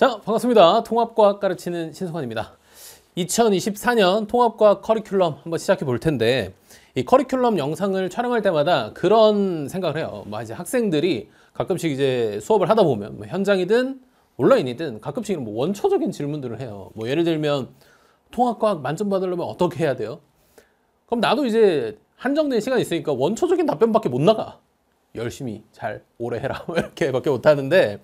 자, 반갑습니다. 통합과학 가르치는 신성환입니다. 2024년 통합과학 커리큘럼 한번 시작해 볼 텐데 이 커리큘럼 영상을 촬영할 때마다 그런 생각을 해요. 뭐 이제 학생들이 가끔씩 이제 수업을 하다 보면 뭐 현장이든 온라인이든 가끔씩 뭐 원초적인 질문들을 해요. 뭐 예를 들면 통합과학 만점 받으려면 어떻게 해야 돼요? 그럼 나도 이제 한정된 시간이 있으니까 원초적인 답변밖에 못 나가. 열심히 잘 오래 해라 뭐 이렇게밖에 못 하는데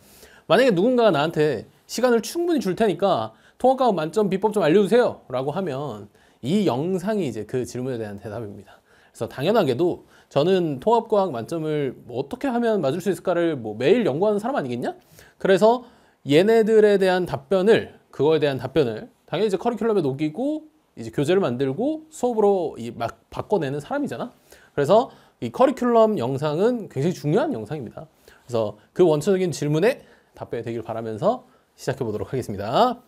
만약에 누군가가 나한테 시간을 충분히 줄 테니까 통합과학 만점 비법 좀 알려주세요 라고 하면 이 영상이 이제 그 질문에 대한 대답입니다 그래서 당연하게도 저는 통합과학 만점을 뭐 어떻게 하면 맞을 수 있을까를 뭐 매일 연구하는 사람 아니겠냐 그래서 얘네들에 대한 답변을 그거에 대한 답변을 당연히 이제 커리큘럼에 녹이고 이제 교재를 만들고 수업으로 이막 바꿔내는 사람이잖아 그래서 이 커리큘럼 영상은 굉장히 중요한 영상입니다 그래서 그 원초적인 질문에 답변이 되길 바라면서 시작해 보도록 하겠습니다.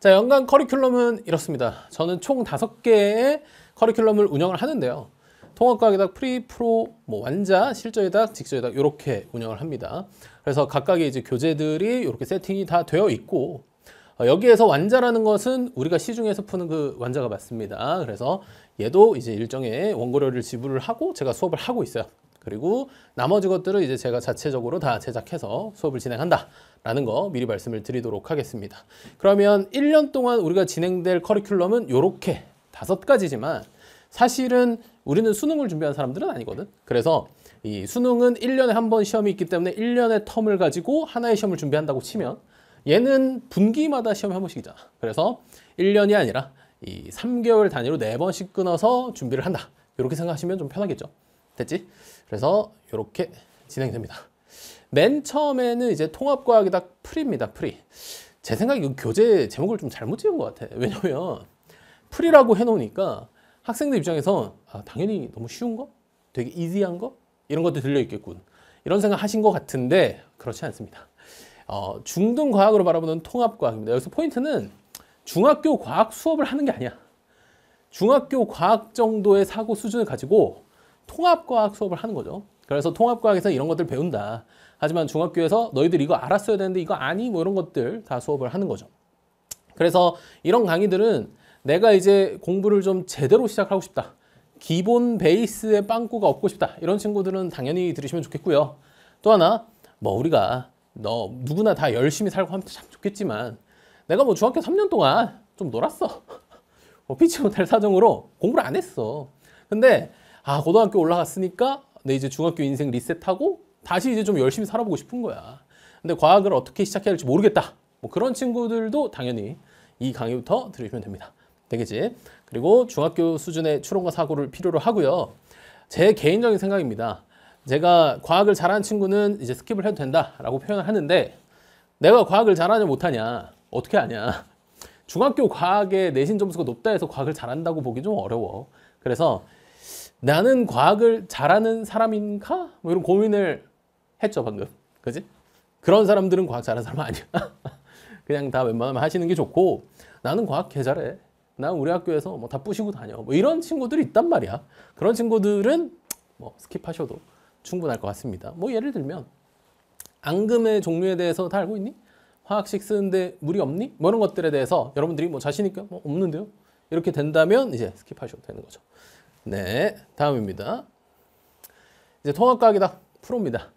자, 연간 커리큘럼은 이렇습니다. 저는 총 다섯 개의 커리큘럼을 운영을 하는데요. 통합과학에다 프리, 프로, 뭐 완자, 실전에다, 직전에다 이렇게 운영을 합니다. 그래서 각각의 이제 교재들이 이렇게 세팅이 다 되어 있고 어, 여기에서 완자라는 것은 우리가 시중에서 푸는 그 완자가 맞습니다. 그래서 얘도 이제 일정의 원고료를 지불을 하고 제가 수업을 하고 있어요. 그리고 나머지 것들을 이제 제가 자체적으로 다 제작해서 수업을 진행한다라는 거 미리 말씀을 드리도록 하겠습니다. 그러면 1년 동안 우리가 진행될 커리큘럼은 이렇게 다섯 가지지만 사실은 우리는 수능을 준비한 사람들은 아니거든. 그래서 이 수능은 1년에 한 번 시험이 있기 때문에 1년의 텀을 가지고 하나의 시험을 준비한다고 치면 얘는 분기마다 시험 한 번씩이잖아. 그래서 1년이 아니라 이 3개월 단위로 4번씩 끊어서 준비를 한다. 이렇게 생각하시면 좀 편하겠죠. 됐지? 그래서 이렇게 진행됩니다. 맨 처음에는 이제 통합과학이 다 프리입니다. 프리. 제 생각에 교재 제목을 좀 잘못 지은 것 같아. 왜냐면 프리라고 해놓으니까 학생들 입장에서 아, 당연히 너무 쉬운 거? 되게 이디한 거? 이런 것도 들려있겠군. 이런 생각 하신 것 같은데 그렇지 않습니다. 어, 중등과학으로 바라보는 통합과학입니다. 여기서 포인트는 중학교 과학 수업을 하는 게 아니야. 중학교 과학 정도의 사고 수준을 가지고 통합과학 수업을 하는 거죠. 그래서 통합과학에서 이런 것들 배운다. 하지만 중학교에서 너희들 이거 알았어야 되는데 이거 아니 뭐 이런 것들 다 수업을 하는 거죠. 그래서 이런 강의들은 내가 이제 공부를 좀 제대로 시작하고 싶다. 기본 베이스의 빵꾸가 없고 싶다. 이런 친구들은 당연히 들으시면 좋겠고요. 또 하나 뭐 우리가 너 누구나 다 열심히 살고 하면 참 좋겠지만 내가 뭐 중학교 3년 동안 좀 놀았어. 뭐 피치 못할 사정으로 공부를 안 했어. 근데 아 고등학교 올라갔으니까 내 이제 중학교 인생 리셋하고 다시 이제 좀 열심히 살아보고 싶은 거야. 근데 과학을 어떻게 시작해야 할지 모르겠다. 뭐 그런 친구들도 당연히 이 강의부터 들으시면 됩니다. 되겠지? 그리고 중학교 수준의 추론과 사고를 필요로 하고요. 제 개인적인 생각입니다. 제가 과학을 잘하는 친구는 이제 스킵을 해도 된다라고 표현을 하는데 내가 과학을 잘하냐 못하냐 어떻게 하냐 중학교 과학의 내신 점수가 높다 해서 과학을 잘한다고 보기 좀 어려워. 그래서 나는 과학을 잘하는 사람인가? 뭐 이런 고민을 했죠 방금 그지? 그런 사람들은 과학 잘하는 사람 아니야 그냥 다 웬만하면 하시는 게 좋고 나는 과학 개 잘해 난 우리 학교에서 뭐다 부시고 다녀 뭐 이런 친구들이 있단 말이야 그런 친구들은 뭐 스킵하셔도 충분할 것 같습니다 뭐 예를 들면 앙금의 종류에 대해서 다 알고 있니? 화학식 쓰는데 무리 없니? 뭐 이런 것들에 대해서 여러분들이 뭐 자신 있게 뭐 없는데요? 이렇게 된다면 이제 스킵하셔도 되는 거죠 네, 다음입니다. 이제 통합과학이다. 프로입니다.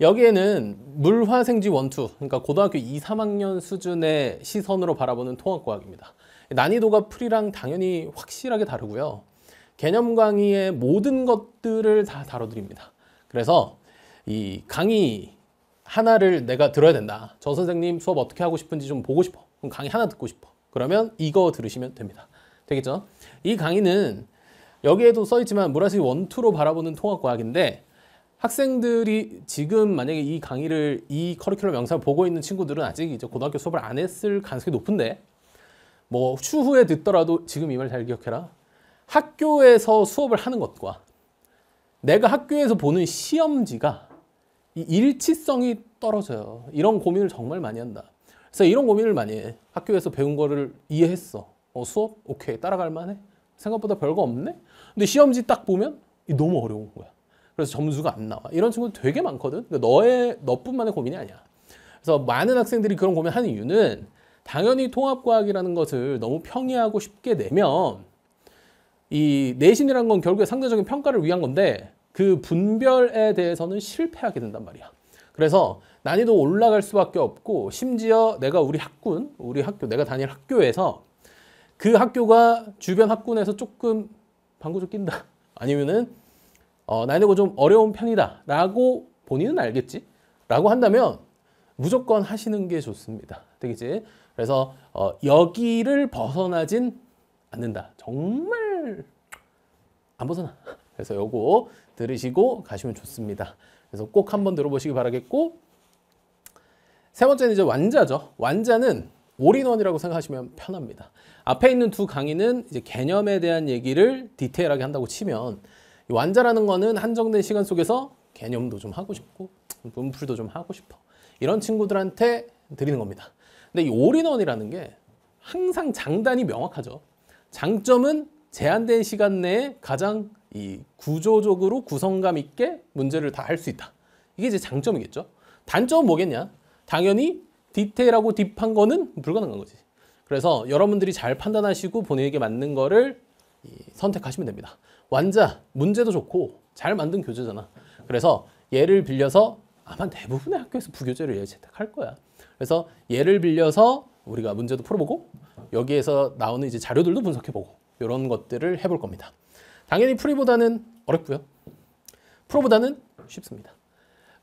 여기에는 물화생지 원투, 그러니까 고등학교 2, 3학년 수준의 시선으로 바라보는 통합과학입니다. 난이도가 풀이랑 당연히 확실하게 다르고요. 개념 강의의 모든 것들을 다 다뤄드립니다. 그래서 이 강의 하나를 내가 들어야 된다. 전 선생님 수업 어떻게 하고 싶은지 좀 보고 싶어. 그럼 강의 하나 듣고 싶어. 그러면 이거 들으시면 됩니다. 되겠죠? 이 강의는 여기에도 써있지만 무라식 원투로 바라보는 통합과학인데 학생들이 지금 만약에 이 강의를 이 커리큘럼 영상을 보고 있는 친구들은 아직 이제 고등학교 수업을 안 했을 가능성이 높은데 뭐 추후에 듣더라도 지금 이 말 잘 기억해라 학교에서 수업을 하는 것과 내가 학교에서 보는 시험지가 이 일치성이 떨어져요 이런 고민을 정말 많이 한다 그래서 이런 고민을 많이 해 학교에서 배운 거를 이해했어 어, 수업? 오케이 따라갈 만해 생각보다 별거 없네? 근데 시험지 딱 보면 너무 어려운 거야. 그래서 점수가 안 나와. 이런 친구 되게 많거든. 그러니까 너의 너뿐만의 고민이 아니야. 그래서 많은 학생들이 그런 고민하는 을 이유는 당연히 통합과학이라는 것을 너무 평이하고 쉽게 내면 이내신이란건 결국에 상대적인 평가를 위한 건데 그 분별에 대해서는 실패하게 된단 말이야. 그래서 난이도 올라갈 수밖에 없고 심지어 내가 우리 학군, 우리 학교, 내가 다닐 학교에서 그 학교가 주변 학군에서 조금 방구 좀 낀다 아니면은 어, 나이네고 좀 어려운 편이다 라고 본인은 알겠지 라고 한다면 무조건 하시는 게 좋습니다 되겠지 그래서 어, 여기를 벗어나진 않는다 정말 안 벗어나 그래서 요거 들으시고 가시면 좋습니다 그래서 꼭 한번 들어보시기 바라겠고 세 번째는 이제 완자죠 완자는 올인원이라고 생각하시면 편합니다. 앞에 있는 두 강의는 이제 개념에 대한 얘기를 디테일하게 한다고 치면 완자라는 거는 한정된 시간 속에서 개념도 좀 하고 싶고 문풀도 좀 하고 싶어. 이런 친구들한테 드리는 겁니다. 근데 이 올인원이라는 게 항상 장단이 명확하죠. 장점은 제한된 시간 내에 가장 이 구조적으로 구성감 있게 문제를 다 할 수 있다. 이게 이제 장점이겠죠. 단점은 뭐겠냐? 당연히 디테일하고 딥한 거는 불가능한 거지. 그래서 여러분들이 잘 판단하시고 본인에게 맞는 거를 선택하시면 됩니다. 완자, 문제도 좋고 잘 만든 교재잖아. 그래서 얘를 빌려서 아마 대부분의 학교에서 부교재를 얘 채택할 거야. 그래서 얘를 빌려서 우리가 문제도 풀어보고 여기에서 나오는 이제 자료들도 분석해보고 이런 것들을 해볼 겁니다. 당연히 프리보다는 어렵고요. 프로보다는 쉽습니다.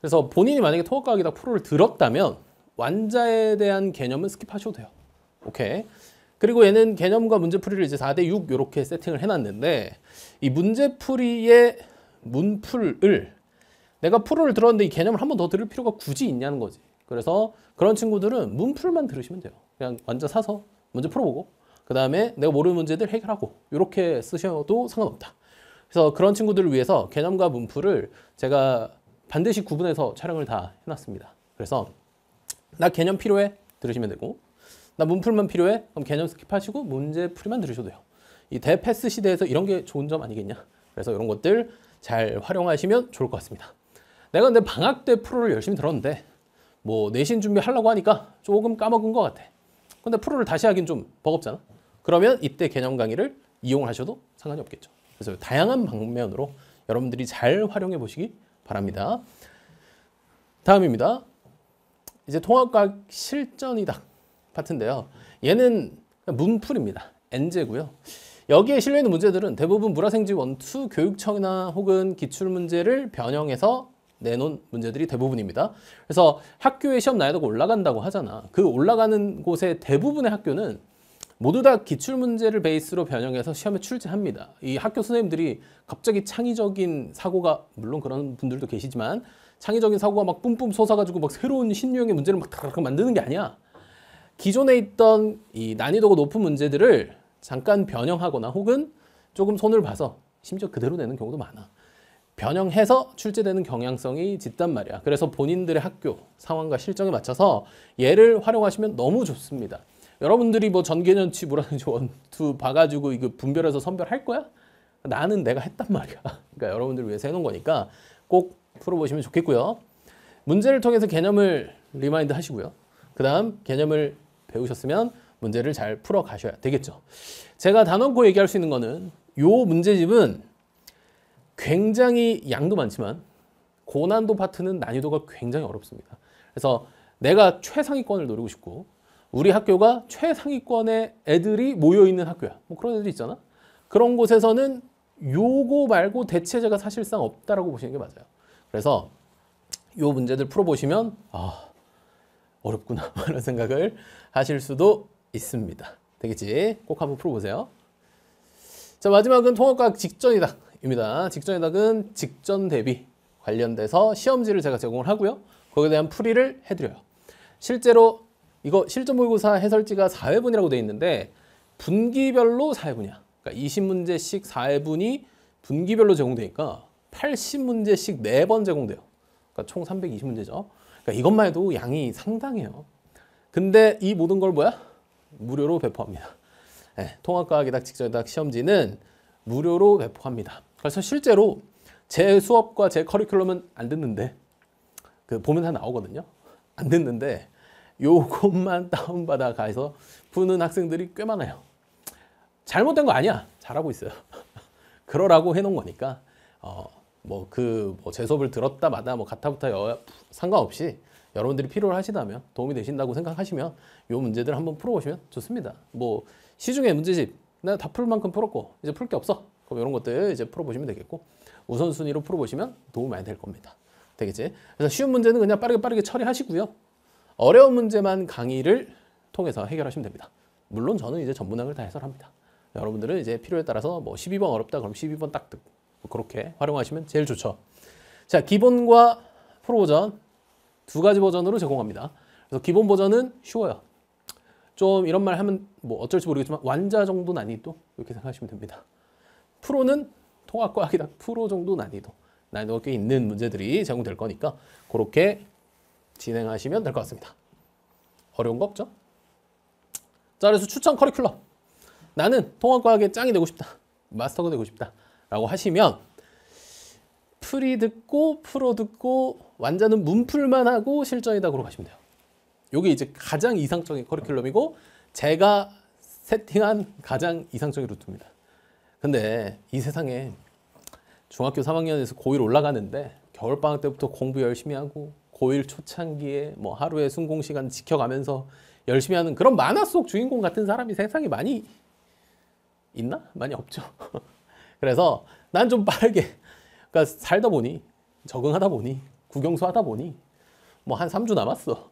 그래서 본인이 만약에 통합과학이다 프로를 들었다면 완자에 대한 개념은 스킵하셔도 돼요. 오케이. 그리고 얘는 개념과 문제풀이를 이제 4대 6 이렇게 세팅을 해놨는데 이 문제풀이의 문풀을 내가 프로를 들었는데 이 개념을 한 번 더 들을 필요가 굳이 있냐는 거지. 그래서 그런 친구들은 문풀만 들으시면 돼요. 그냥 완전 사서 문제 풀어보고 그 다음에 내가 모르는 문제들 해결하고 이렇게 쓰셔도 상관없다. 그래서 그런 친구들을 위해서 개념과 문풀을 제가 반드시 구분해서 촬영을 다 해놨습니다. 그래서 나 개념 필요해? 들으시면 되고 나 문풀만 필요해? 그럼 개념 스킵하시고 문제 풀이만 들으셔도 돼요. 이 대패스 시대에서 이런 게 좋은 점 아니겠냐? 그래서 이런 것들 잘 활용하시면 좋을 것 같습니다. 내가 근데 방학 때 프로를 열심히 들었는데 뭐 내신 준비하려고 하니까 조금 까먹은 것 같아. 근데 프로를 다시 하긴 좀 버겁잖아. 그러면 이때 개념 강의를 이용하셔도 상관이 없겠죠. 그래서 다양한 방면으로 여러분들이 잘 활용해 보시기 바랍니다. 다음입니다. 이제 통합과학 실전이다 파트인데요. 얘는 문풀입니다. 엔제고요 여기에 실려 있는 문제들은 대부분 물화생지 원투 교육청이나 혹은 기출문제를 변형해서 내놓은 문제들이 대부분입니다. 그래서 학교의 시험 난이도가 올라간다고 하잖아. 그 올라가는 곳의 대부분의 학교는 모두 다 기출문제를 베이스로 변형해서 시험에 출제합니다. 이 학교 선생님들이 갑자기 창의적인 사고가 물론 그런 분들도 계시지만 창의적인 사고가 막 뿜뿜 솟아가지고 막 새로운 신유형의 문제를 막 다락 만드는 게 아니야. 기존에 있던 이 난이도가 높은 문제들을 잠깐 변형하거나 혹은 조금 손을 봐서 심지어 그대로 내는 경우도 많아. 변형해서 출제되는 경향성이 짙단 말이야. 그래서 본인들의 학교 상황과 실정에 맞춰서 얘를 활용하시면 너무 좋습니다. 여러분들이 뭐 전개년치 물라는지 원투 봐가지고 이거 분별해서 선별할 거야? 나는 내가 했단 말이야. 그러니까 여러분들을 위해서 해놓은 거니까 꼭 풀어보시면 좋겠고요. 문제를 통해서 개념을 리마인드 하시고요. 그 다음 개념을 배우셨으면 문제를 잘 풀어가셔야 되겠죠. 제가 단언고 얘기할 수 있는 거는 요 문제집은 굉장히 양도 많지만 고난도 파트는 난이도가 굉장히 어렵습니다. 그래서 내가 최상위권을 노리고 싶고 우리 학교가 최상위권의 애들이 모여있는 학교야. 뭐 그런 애들 이 있잖아. 그런 곳에서는 요거 말고 대체제가 사실상 없다라고 보시는 게 맞아요. 그래서 이 문제들 풀어보시면 아 어렵구나 라는 생각을 하실 수도 있습니다. 되겠지? 꼭 한번 풀어보세요. 자 마지막은 통합과학 직전이다 입니다. 직전이다은 직전 대비 관련돼서 시험지를 제가 제공을 하고요. 거기에 대한 풀이를 해드려요. 실제로 이거 실전 모의고사 해설지가 4회분이라고 돼 있는데 분기별로 4회분이야. 그러니까 20문제씩 4회분이 분기별로 제공되니까 80문제씩 4번 제공돼요. 그러니까 총 320문제죠. 그러니까 이것만 해도 양이 상당해요. 근데 이 모든 걸 뭐야? 무료로 배포합니다. 네, 예, 통합과학이닥 직전이닥 시험지는 무료로 배포합니다. 그래서 실제로 제 수업과 제 커리큘럼은 안 듣는데 그 보면 다 나오거든요. 안 듣는데 요것만 다운받아 가서 푸는 학생들이 꽤 많아요. 잘못된 거 아니야. 잘하고 있어요. 그러라고 해놓은 거니까 어, 뭐 그제 뭐 수업을 들었다마다 뭐 가타부타 여, 상관없이 여러분들이 필요로 하시다면 도움이 되신다고 생각하시면 요 문제들 한번 풀어보시면 좋습니다. 뭐 시중에 문제집 나다풀 만큼 풀었고 이제 풀 게 없어 그럼 이런 것들 이제 풀어보시면 되겠고 우선순위로 풀어보시면 도움 이 많이 될 겁니다. 되겠지? 그래서 쉬운 문제는 그냥 빠르게 빠르게 처리하시고요. 어려운 문제만 강의를 통해서 해결하시면 됩니다. 물론 저는 이제 전문학을 다 해설합니다. 여러분들은 이제 필요에 따라서 뭐 12번 어렵다 그럼 12번 딱 듣고 뭐 그렇게 활용하시면 제일 좋죠. 자, 기본과 프로 버전 두 가지 버전으로 제공합니다. 그래서 기본 버전은 쉬워요. 좀 이런 말 하면 뭐 어쩔지 모르겠지만 완자 정도 난이도 이렇게 생각하시면 됩니다. 프로는 통합과학이다. 프로 정도 난이도. 난이도가 꽤 있는 문제들이 제공될 거니까 그렇게 진행하시면 될 것 같습니다. 어려운 거 없죠? 자, 그래서 추천 커리큘럼. 나는 통합과학의 짱이 되고 싶다. 마스터가 되고 싶다. 라고 하시면 풀이 듣고 풀어 듣고 완자는 문풀만 하고 실전이다그러 고 가시면 돼요. 이게 이제 가장 이상적인 커리큘럼이고 제가 세팅한 가장 이상적인 루트입니다. 근데 이 세상에 중학교 3학년에서 고1 올라가는데 겨울방학 때부터 공부 열심히 하고 고1 초창기에 뭐 하루에 순공시간 지켜가면서 열심히 하는 그런 만화 속 주인공 같은 사람이 세상에 많이 있나? 많이 없죠. 그래서 난 좀 빠르게 그러니까 살다 보니 적응하다 보니 구경수 하다 보니 뭐 한 3주 남았어.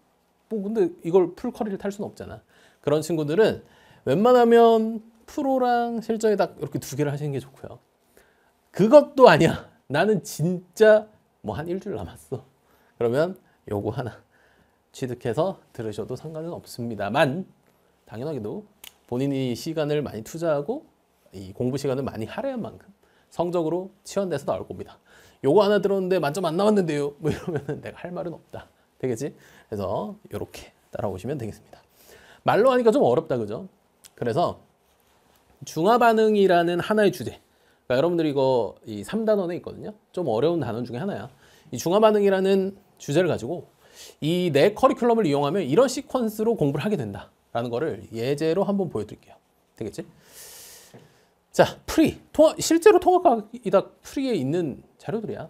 뭐 근데 이걸 풀커리를 탈 수는 없잖아. 그런 친구들은 웬만하면 프로랑 실전에 딱 이렇게 두 개를 하시는 게 좋고요. 그것도 아니야. 나는 진짜 뭐 한 일주일 남았어. 그러면 요거 하나 취득해서 들으셔도 상관은 없습니다만 당연하게도 본인이 시간을 많이 투자하고 이 공부 시간을 많이 할애한 만큼 성적으로 치환돼서 나올 겁니다. 요거 하나 들었는데 만점 안 나왔는데요. 뭐 이러면 내가 할 말은 없다. 되겠지? 그래서 이렇게 따라오시면 되겠습니다. 말로 하니까 좀 어렵다 그죠? 그래서 중화 반응이라는 하나의 주제. 그러니까 여러분들이 이거 이 3단원에 있거든요. 좀 어려운 단원 중에 하나야. 이 중화 반응이라는 주제를 가지고 이내 네 커리큘럼을 이용하면 이런 시퀀스로 공부를 하게 된다라는 거를 예제로 한번 보여드릴게요. 되겠지? 자, 프리. 통화, 실제로 통합과학이다 프리에 있는 자료들이야.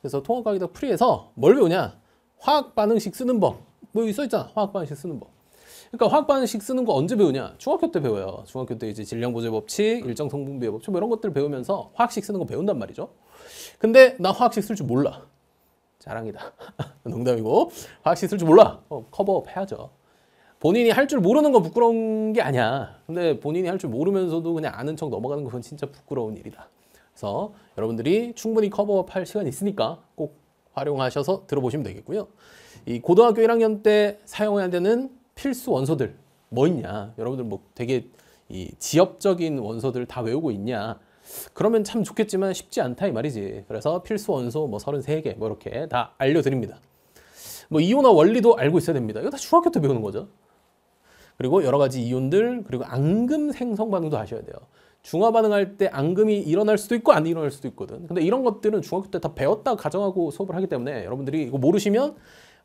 그래서 통합과학이다 프리에서 뭘 배우냐? 화학 반응식 쓰는 법. 뭐 여기 써있잖아. 화학 반응식 쓰는 법. 그러니까 화학 반응식 쓰는 거 언제 배우냐? 중학교 때 배워요. 중학교 때 이제 질량 보조 법칙, 일정 성분 비율 법칙 뭐 이런 것들 을 배우면서 화학식 쓰는 거 배운단 말이죠. 근데 나 화학식 쓸 줄 몰라. 자랑이다. 농담이고 화학식 쓸 줄 몰라. 어, 커버업 해야죠. 본인이 할 줄 모르는 건 부끄러운 게 아니야. 근데 본인이 할 줄 모르면서도 그냥 아는 척 넘어가는 건 진짜 부끄러운 일이다. 그래서 여러분들이 충분히 커버업 할 시간이 있으니까 꼭 활용하셔서 들어보시면 되겠고요. 이 고등학교 1학년 때 사용해야 되는 필수 원소들 뭐 있냐? 여러분들 뭐 되게 이지역적인 원소들 다 외우고 있냐? 그러면 참 좋겠지만 쉽지 않다 이 말이지. 그래서 필수 원소 뭐 33개 뭐 이렇게 다 알려드립니다. 뭐 이온화 원리도 알고 있어야 됩니다. 이거 다 중학교 때 배우는 거죠. 그리고 여러 가지 이온들 그리고 앙금 생성 반응도 하셔야 돼요. 중화 반응할 때 앙금이 일어날 수도 있고 안 일어날 수도 있거든. 근데 이런 것들은 중학교 때 다 배웠다 가정하고 수업을 하기 때문에 여러분들이 이거 모르시면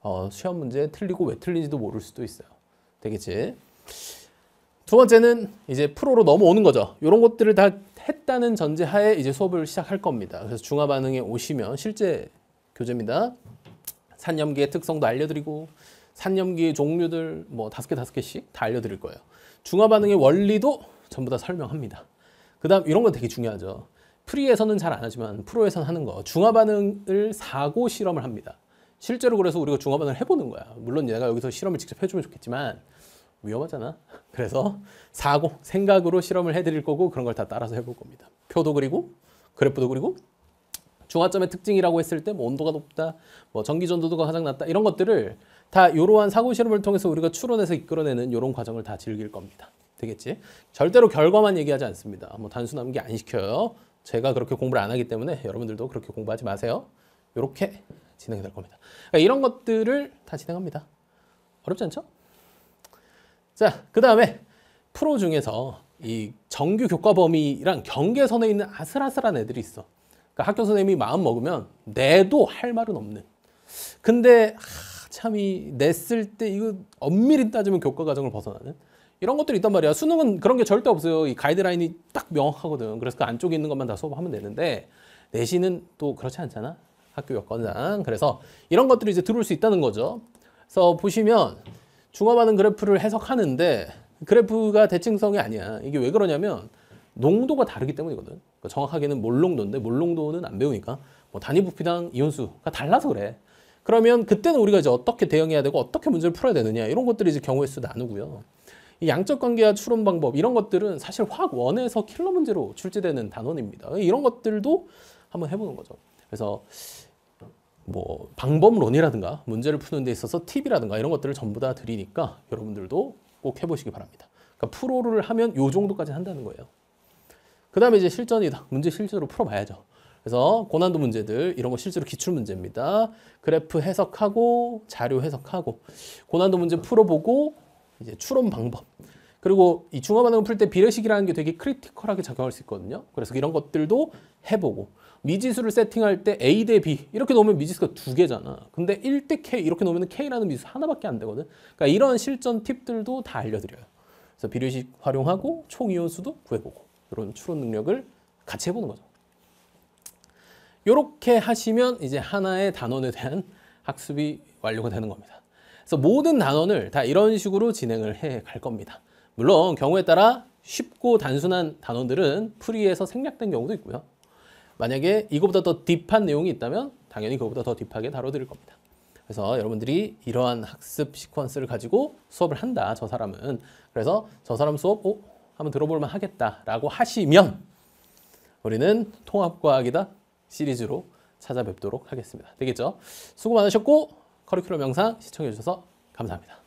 어, 시험 문제 틀리고 왜틀리지도 모를 수도 있어요. 되겠지? 두 번째는 이제 프로로 넘어오는 거죠. 이런 것들을 다 했다는 전제하에 이제 수업을 시작할 겁니다. 그래서 중화 반응에 오시면 실제 교재입니다. 산염기의 특성도 알려드리고 산염기의 종류들 뭐 다섯 개 다섯 개씩 다 알려드릴 거예요. 중화 반응의 원리도 전부 다 설명합니다. 그 다음 이런 거 되게 중요하죠. 프리에서는 잘 안 하지만 프로에서는 하는 거 중화 반응을 사고 실험을 합니다. 실제로 그래서 우리가 중화 반응을 해보는 거야. 물론 얘가 여기서 실험을 직접 해주면 좋겠지만 위험하잖아. 그래서 사고 생각으로 실험을 해드릴 거고 그런 걸 다 따라서 해볼 겁니다. 표도 그리고 그래프도 그리고 중화점의 특징이라고 했을 때 뭐 온도가 높다, 뭐 전기 전도도가 가장 낮다 이런 것들을 다 이러한 사고 실험을 통해서 우리가 추론해서 이끌어내는 이런 과정을 다 즐길 겁니다. 되겠지? 절대로 결과만 얘기하지 않습니다. 뭐 단순 한게 안 시켜요. 제가 그렇게 공부를 안 하기 때문에 여러분들도 그렇게 공부하지 마세요. 이렇게 진행이 될 겁니다. 그러니까 이런 것들을 다 진행합니다. 어렵지 않죠? 자, 그 다음에 프로 중에서 이 정규 교과 범위랑 경계선에 있는 아슬아슬한 애들이 있어. 그러니까 학교 선생님이 마음 먹으면 내도 할 말은 없는. 근데 참 이 냈을 때 이거 엄밀히 따지면 교과 과정을 벗어나는 이런 것들이 있단 말이야. 수능은 그런 게 절대 없어요. 이 가이드라인이 딱 명확하거든. 그래서 그 안쪽에 있는 것만 다 수업하면 되는데 내신은 또 그렇지 않잖아. 학교 여건상. 그래서 이런 것들이 이제 들어올 수 있다는 거죠. 그래서 보시면 중화반응 그래프를 해석하는데 그래프가 대칭성이 아니야. 이게 왜 그러냐면 농도가 다르기 때문이거든. 그러니까 정확하게는 몰농도인데 몰농도는 안 배우니까 뭐 단위 부피당 이온수가 달라서 그래. 그러면 그때는 우리가 이제 어떻게 대응해야 되고 어떻게 문제를 풀어야 되느냐 이런 것들이 이제 경우의 수 나누고요. 이 양적 관계와 추론 방법 이런 것들은 사실 화학 원에서 킬러 문제로 출제되는 단원입니다. 이런 것들도 한번 해보는 거죠. 그래서 뭐 방법론이라든가 문제를 푸는 데 있어서 팁이라든가 이런 것들을 전부 다 드리니까 여러분들도 꼭 해보시기 바랍니다. 그러니까 프로를 하면 요 정도까지 한다는 거예요. 그 다음에 이제 실전이다. 문제 실제로 풀어봐야죠. 그래서 고난도 문제들 이런 거 실제로 기출 문제입니다. 그래프 해석하고 자료 해석하고 고난도 문제 풀어보고 이제 추론 방법 그리고 이 중화반응을 풀 때 비례식이라는 게 되게 크리티컬하게 작용할 수 있거든요. 그래서 이런 것들도 해보고 미지수를 세팅할 때 A 대 B 이렇게 놓으면 미지수가 두 개잖아. 근데 1 대 K 이렇게 놓으면 K라는 미지수 하나밖에 안 되거든. 그러니까 이런 실전 팁들도 다 알려드려요. 그래서 비례식 활용하고 총이온수도 구해보고 이런 추론 능력을 같이 해보는 거죠. 이렇게 하시면 이제 하나의 단원에 대한 학습이 완료가 되는 겁니다. 그래서 모든 단원을 다 이런 식으로 진행을 해 갈 겁니다. 물론 경우에 따라 쉽고 단순한 단원들은 풀이에서 생략된 경우도 있고요. 만약에 이거보다 더 딥한 내용이 있다면 당연히 그것보다더 딥하게 다뤄드릴 겁니다. 그래서 여러분들이 이러한 학습 시퀀스를 가지고 수업을 한다, 저 사람은. 그래서 저 사람 수업, 어? 한번 들어볼만 하겠다라고 하시면 우리는 통합과학이다 시리즈로 찾아뵙도록 하겠습니다. 되겠죠? 수고 많으셨고 커리큘럼 영상 시청해주셔서 감사합니다.